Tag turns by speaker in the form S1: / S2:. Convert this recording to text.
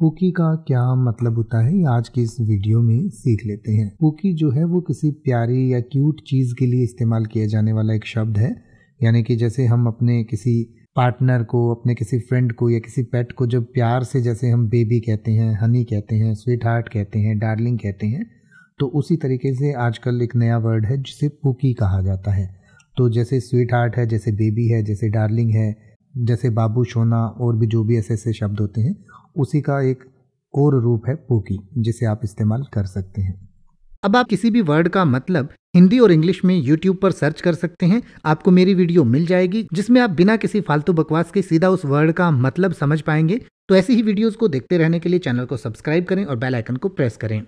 S1: cookie का क्या मतलब होता है आज की इस वीडियो में सीख लेते हैं कुकी जो है वो किसी प्यारी या क्यूट चीज़ के लिए इस्तेमाल किया जाने वाला एक शब्द है यानी कि जैसे हम अपने किसी पार्टनर को अपने किसी फ्रेंड को या किसी पेट को जब प्यार से जैसे हम बेबी कहते हैं हनी कहते हैं स्वीट हार्ट कहते हैं डार्लिंग कहते हैं तो उसी तरीके से आजकल एक नया वर्ड है जिसे पुकी कहा जाता है तो जैसे स्वीट हार्ट है जैसे बेबी है जैसे डार्लिंग है जैसे बाबू सोना और भी जो भी ऐसे ऐसे शब्द होते हैं उसी का एक और रूप है पोकी जिसे आप इस्तेमाल कर सकते हैं
S2: अब आप किसी भी वर्ड का मतलब हिंदी और इंग्लिश में यूट्यूब पर सर्च कर सकते हैं आपको मेरी वीडियो मिल जाएगी जिसमें आप बिना किसी फालतू बकवास के सीधा उस वर्ड का मतलब समझ पाएंगे तो ऐसी ही वीडियोस को देखते रहने के लिए चैनल को सब्सक्राइब करें और बेल आइकन को प्रेस करें